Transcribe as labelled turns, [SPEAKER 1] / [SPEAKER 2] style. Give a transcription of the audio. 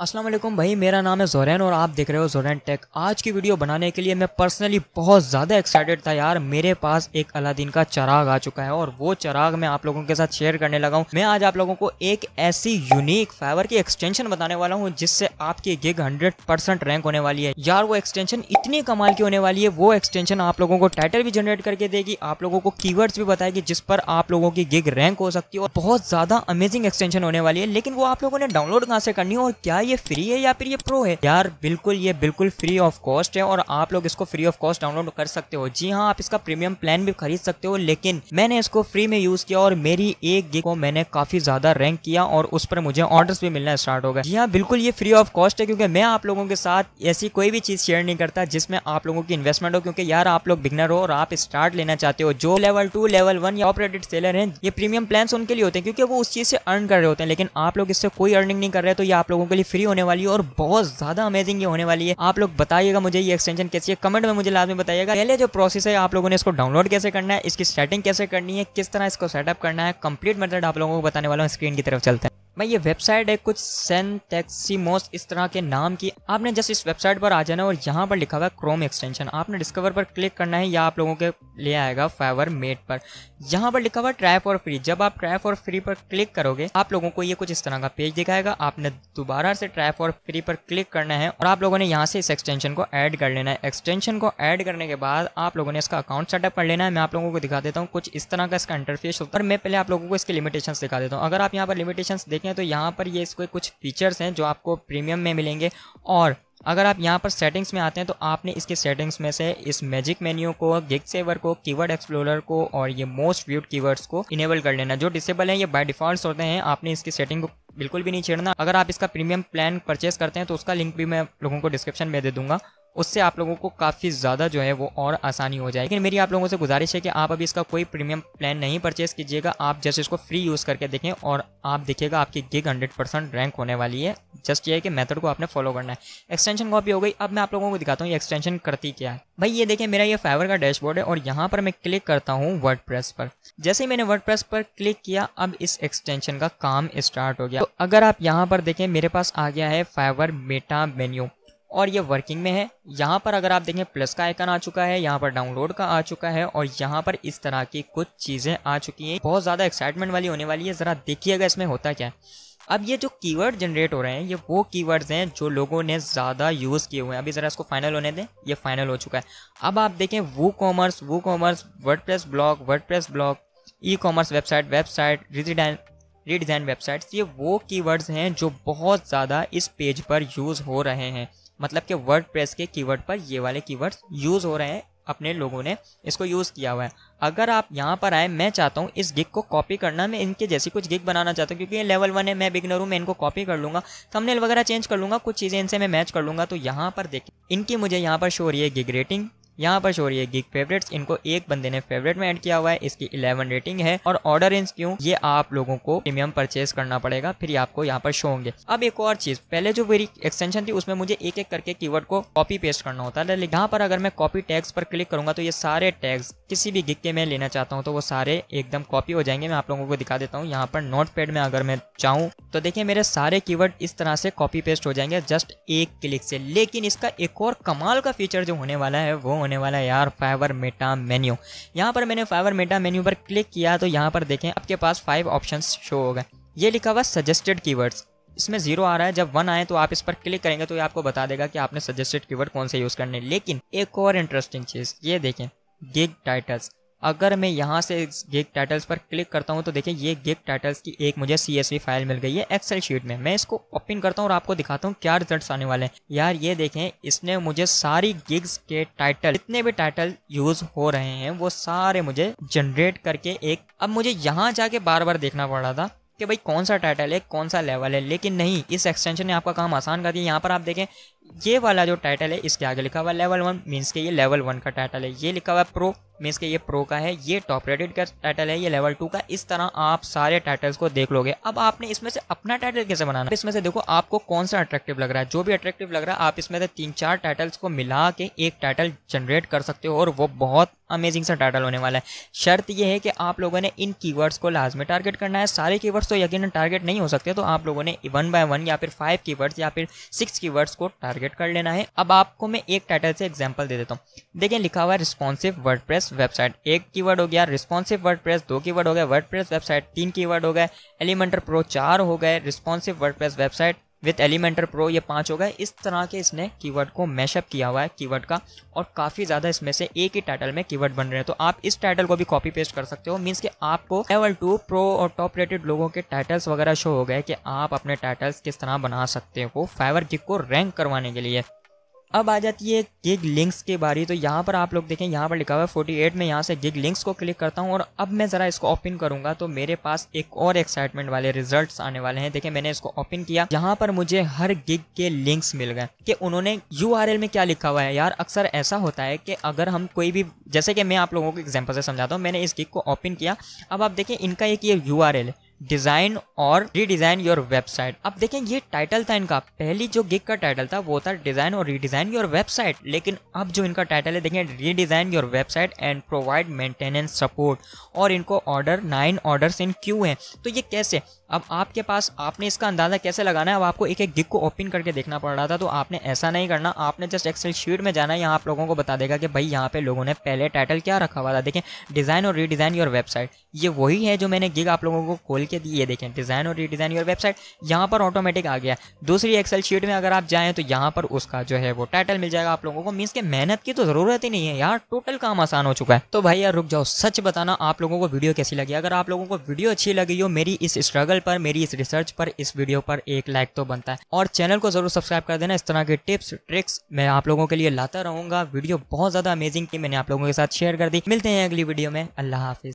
[SPEAKER 1] असलम भाई मेरा नाम है जोरेन और आप देख रहे हो जोरेन टेक आज की वीडियो बनाने के लिए मैं पर्सनली बहुत ज़्यादा एक्साइटेड था यार मेरे पास एक अलादीन का चराग आ चुका है और वो चराग मैं आप लोगों के साथ शेयर करने लगा हूँ मैं आज आप लोगों को एक ऐसी यूनिक फाइवर की एक्सटेंशन बताने वाला हूँ जिससे आपकी गिग हंड्रेड रैंक होने वाली है यार वो एक्सटेंशन इतनी कमाल की होने वाली है वो एक्सटेंशन आप लोगों को टाइटल भी जनरेट करके देगी आप लोगों को की भी बताएगी जिस पर आप लोगों की गिग रैंक हो सकती है और बहुत ज़्यादा अमेजिंग एक्सटेंशन होने वाली है लेकिन वो आप लोगों ने डाउनलोड कहाँ से करनी है और क्या क्या ये फ्री है या फिर ये प्रो है यार बिल्कुल ये बिल्कुल फ्री ऑफ कॉस्ट है और आप लोग इसको फ्री ऑफ कॉस्ट डाउनलोड कर सकते हो जी हाँ आप इसका प्रीमियम प्लान भी खरीद सकते हो लेकिन मैंने इसको फ्री में यूज किया और मेरी एक गिग को मैंने काफी ज्यादा रैंक किया और उस पर मुझे ऑर्डर भी मिलना स्टार्ट हो गया जी हाँ बिल्कुल ये फ्री ऑफ कॉस्ट है क्योंकि मैं आप लोगों के साथ ऐसी कोई भी चीज शेयर नहीं करता जिसमें आप लोगों की इन्वेस्टमेंट हो क्योंकि यार आप लोग बिगनर हो और आप स्टार्ट लेना चाहते हो जो लेवल टू लेवल वन या ऑपरेटेड सेलर हैं ये प्रीमियम प्लान उनके लिए होते हैं क्योंकि वो उस चीज से अर्न कर रहे होते हैं लेकिन आप लोग इससे कोई अर्निंग नहीं कर रहे तो ये आप लोगों के लिए फ्री होने वाली है और बहुत ज़्यादा अमेजिंग ये होने वाली है आप लोग बताइएगा मुझे ये एक्सटेंशन कैसी है कमेंट में मुझे लाभ में बताइएगा पहले जो प्रोसेस है आप लोगों ने इसको डाउनलोड कैसे करना है इसकी सेटिंग कैसे करनी है किस तरह इसको सेटअप करना है कंप्लीट मेथड आप लोगों को बताने वाला हूँ स्क्रीन की तरफ चलते हैं मैं ये वेबसाइट है कुछ सेन टैक्सीमोस इस तरह के नाम की आपने जस्ट इस वेबसाइट पर आ जाना और यहाँ पर लिखा हुआ है क्रोम एक्सटेंशन आपने डिस्कवर पर क्लिक करना है या आप लोगों के ले आएगा फाइवर मेट पर यहाँ पर लिखा हुआ है ट्राई फॉर फ्री जब आप ट्राई फॉर फ्री पर क्लिक करोगे आप लोगों को ये कुछ इस तरह का पेज दिखाएगा आपने दोबारा से ट्राई फॉर फ्री पर क्लिक करना है और आप लोगों ने यहाँ से इस एक्सटेंशन को ऐड कर लेना है एक्सटेंशन को ऐड करने के बाद आप लोगों ने इसका अकाउंट सेटअप कर लेना है मैं आप लोगों को दिखा देता हूँ कुछ इस तरह का इसका इंटरफेस होता है मैं पहले आप लोगों को इसके लिमिटेशन दिखा देता हूँ अगर आप यहाँ पर लिमिटेशन देख देखें तो यहाँ पर ये इसके कुछ फीचर्स हैं जो आपको प्रीमियम में मिलेंगे और अगर आप यहाँ पर सेटिंग्स में आते हैं तो आपने इसके सेटिंग्स में से इस मैजिक मेन्यू को गिग सेवर को कीवर्ड एक्सप्लोरर को और ये मोस्ट व्यूड कीवर्ड्स को इनेबल कर लेना जो डिसेबल है ये बाय डिफॉल्ट होते हैं आपने इसकी सेटिंग को बिल्कुल भी नहीं छेड़ना अगर आप इसका प्रीमियम प्लान परचेस करते हैं तो उसका लिंक भी मैं लोगों को डिस्क्रिप्शन में दे दूंगा उससे आप लोगों को काफ़ी ज़्यादा जो है वो और आसानी हो जाए लेकिन मेरी आप लोगों से गुजारिश है कि आप अभी इसका कोई प्रीमियम प्लान नहीं परचेस कीजिएगा आप जस्ट इसको फ्री यूज़ करके देखें और आप देखिएगा आपकी गिग हंड्रेड परसेंट रैंक होने वाली है जस्ट ये कि मेथड को आपने फॉलो करना है एक्सटेंशन कॉपी हो गई अब मैं आप लोगों को दिखाता हूँ ये एक्सटेंशन करती क्या है भाई ये देखें मेरा ये फाइवर का डैशबोर्ड है और यहाँ पर मैं क्लिक करता हूँ वर्ड पर जैसे ही मैंने वर्ड पर क्लिक किया अब इस एक्सटेंशन का काम स्टार्ट हो गया तो अगर आप यहाँ पर देखें मेरे पास आ गया है फाइवर मेटा मेन्यू और ये वर्किंग में है यहाँ पर अगर आप देखें प्लस का आइकन आ चुका है यहाँ पर डाउनलोड का आ चुका है और यहाँ पर इस तरह की कुछ चीज़ें आ चुकी हैं बहुत ज़्यादा एक्साइटमेंट वाली होने वाली है ज़रा देखिएगा इसमें होता क्या है अब ये जो कीवर्ड जनरेट हो रहे हैं ये वो कीवर्ड्स हैं जो लोगों ने ज़्यादा यूज़ किए हुए हैं अभी ज़रा इसको फाइनल होने दें ये फाइनल हो चुका है अब आप देखें WooCommerce WooCommerce WordPress blog WordPress blog ecommerce website website redesign redesign websites ये वो कीवर्ड्स हैं जो बहुत ज़्यादा इस पेज पर यूज़ हो रहे हैं मतलब कि वर्ड प्रेस के कीवर्ड पर ये वाले कीवर्ड्स यूज़ हो रहे हैं अपने लोगों ने इसको यूज़ किया हुआ है अगर आप यहाँ पर आए मैं चाहता हूँ इस गिग को कॉपी करना मैं इनके जैसी कुछ गिग बनाना चाहता हूँ क्योंकि ये लेवल वन है मैं बिगनर हूँ मैं इनको कॉपी कर लूँगा थंबनेल वगैरह चेंज कर लूँगा कुछ चीज़ें इनसे मैं मैच कर लूँगा तो यहाँ पर देखें इनकी मुझे यहाँ पर शो हो रही है गिग रेटिंग यहाँ पर शो रही है गिग फेवरेट्स इनको एक बंदे ने फेवरेट में ऐड किया हुआ है इसकी 11 रेटिंग है और ऑर्डर इन क्यों ये आप लोगों को प्रीमियम परचेज करना पड़ेगा फिर आपको यहाँ पर शो होंगे अब एक और चीज पहले जो मेरी एक्सटेंशन थी उसमें मुझे एक एक करके कीवर्ड को कॉपी पेस्ट करना होता है यहाँ पर अगर मैं कॉपी टैग्स पर क्लिक करूंगा तो ये सारे टैग्स किसी भी गिग के मैं लेना चाहता हूँ तो वो सारे एकदम कॉपी हो जाएंगे मैं आप लोगों को दिखा देता हूँ यहाँ पर नोट में अगर मैं चाहूँ तो देखिये मेरे सारे की इस तरह से कॉपी पेस्ट हो जाएंगे जस्ट एक क्लिक से लेकिन इसका एक और कमाल का फीचर जो होने वाला है वो होने वाला है यार फाइवर मेटा मेन्यू यहाँ पर मैंने फाइवर मेटा मेन्यू पर क्लिक किया तो यहाँ पर देखें आपके पास फाइव ऑप्शन शो हो गए ये लिखा हुआ सजेस्टेड की इसमें जीरो आ रहा है जब वन आए तो आप इस पर क्लिक करेंगे तो ये आपको बता देगा कि आपने सजेस्टेड कीवर्ड कौन से यूज करने लेकिन एक और इंटरेस्टिंग चीज ये देखें गिग टाइटल्स अगर मैं यहाँ से गिग टाइटल्स पर क्लिक करता हूँ तो देखिए ये गिग टाइटल्स की एक मुझे सी फाइल मिल गई है एक्सेल शीट में मैं इसको ओपन करता हूँ और आपको दिखाता हूँ क्या रिजल्ट आने वाले हैं यार ये देखें इसने मुझे सारी गिग्स के टाइटल जितने भी टाइटल यूज हो रहे हैं वो सारे मुझे जनरेट करके एक अब मुझे यहाँ जाके बार बार देखना पड़ रहा था कि भाई कौन सा टाइटल है कौन सा लेवल है लेकिन नहीं इस एक्सटेंशन ने आपका काम आसान कर दिया यहाँ पर आप देखें ये वाला जो टाइटल है इसके आगे लिखा हुआ लेवल वन मीन्स के ये लेवल वन का टाइटल है ये लिखा हुआ प्रो मीन्स के ये प्रो का है ये टॉप रेटेड का टाइटल है ये लेवल टू का इस तरह आप सारे टाइटल्स को देख लोगे अब आपने इसमें से अपना टाइटल कैसे बनाना इसमें से देखो आपको कौन सा अट्रैक्टिव लग रहा है जो भी अट्रैक्टिव लग रहा है आप इसमें से तीन चार टाइटल्स को मिला के एक टाइटल जनरेट कर सकते हो और वो बहुत अमेजिंग सा टाइटल होने वाला है शर्त यह है कि आप लोगों ने इन कीवर्ड्स को लाजमी टारगेट करना है सारे कीवर्ड्स तो यकीन टारगेट नहीं हो सकते तो आप लोगों ने वन बाय वन या फिर फाइव कीवर्ड्स या फिर सिक्स कीवर्ड्स को टारगेट कर लेना है अब आपको मैं एक टाइटल से एग्जाम्पल दे देता हूँ देखिए लिखा हुआ है रिस्पॉन्सिव वर्ड वेबसाइट एक कीवर्ड हो गया रिस्पॉन्सिव वर्ड दो कीवर्ड हो गया वर्ड वेबसाइट तीन कीवर्ड हो गए एलिमेंटर प्रो चार हो गए responsive word website with Elementor pro ये पांच हो गए इस तरह के इसने कीवर्ड को मैशअप किया हुआ है कीवर्ड का और काफ़ी ज़्यादा इसमें से एक ही टाइटल में कीवर्ड बन रहे हैं तो आप इस टाइटल को भी कॉपी पेस्ट कर सकते हो मीन्स कि आपको लेवल टू प्रो और टॉप रेटेड लोगों के टाइटल्स वगैरह शो हो गए कि आप अपने टाइटल्स किस तरह बना सकते हो फाइवर गिग को रैंक करवाने के लिए अब आ जाती है गिग लिंक्स के बारे तो यहाँ पर आप लोग देखें यहाँ पर लिखा हुआ है फोर्टी एट में यहाँ से गिग लिंक्स को क्लिक करता हूँ और अब मैं ज़रा इसको ओपन करूँगा तो मेरे पास एक और एक्साइटमेंट वाले रिजल्ट्स आने वाले हैं देखें मैंने इसको ओपन किया यहाँ पर मुझे हर गिग के लिंक्स मिल गए कि उन्होंने यू में क्या लिखा हुआ है यार अक्सर ऐसा होता है कि अगर हम कोई भी जैसे कि मैं आप लोगों को एग्जाम्पल से समझाता हूँ मैंने इस गिग को ओपन किया अब आप देखें इनका एक ये यू है डिज़ाइन और रीडिज़ाइन योर वेबसाइट अब देखें ये टाइटल था इनका पहली जो गिग का टाइटल था वो था डिज़ाइन और रीडिज़ाइन योर वेबसाइट लेकिन अब जो इनका टाइटल है देखें redesign your website and provide maintenance support और इनको order nine orders in queue हैं तो ये कैसे अब आपके पास आपने इसका अंदाज़ा कैसे लगाना है अब आपको एक एक गिग को ओपन करके देखना पड़ रहा था तो आपने ऐसा नहीं करना आपने जस्ट एक्सेल शीट में जाना है यहाँ आप लोगों को बता देगा कि भाई यहाँ पे लोगों ने पहले टाइटल क्या रखा हुआ था देखें डिज़ाइन और रीडिज़ाइन योर वेबसाइट ये वही है जो मैंने गिग आप लोगों को खोल के दी ये देखें डिज़ाइन और रीडिज़ाइन योर वेबसाइट यहाँ पर ऑटोमेटिक आ गया दूसरी एक्सेल शीट में अगर आप जाएँ तो यहाँ पर उसका जो है वो टाइटल मिल जाएगा आप लोगों को मीन्स के मेहनत की तो ज़रूरत ही नहीं है यार टोटल काम आसान हो चुका है तो भाई यार रुक जाओ सच बताना आप लोगों को वीडियो कैसी लगी अगर आप लोगों को वीडियो अच्छी लगी हो मेरी इस स्ट्रगल पर मेरी इस रिसर्च पर इस वीडियो पर एक लाइक तो बनता है और चैनल को जरूर सब्सक्राइब कर देना इस तरह के टिप्स ट्रिक्स मैं आप लोगों के लिए लाता रहूंगा वीडियो बहुत ज्यादा अमेजिंग थी मैंने आप लोगों के साथ शेयर कर दी मिलते हैं अगली वीडियो में अल्लाह हाफिज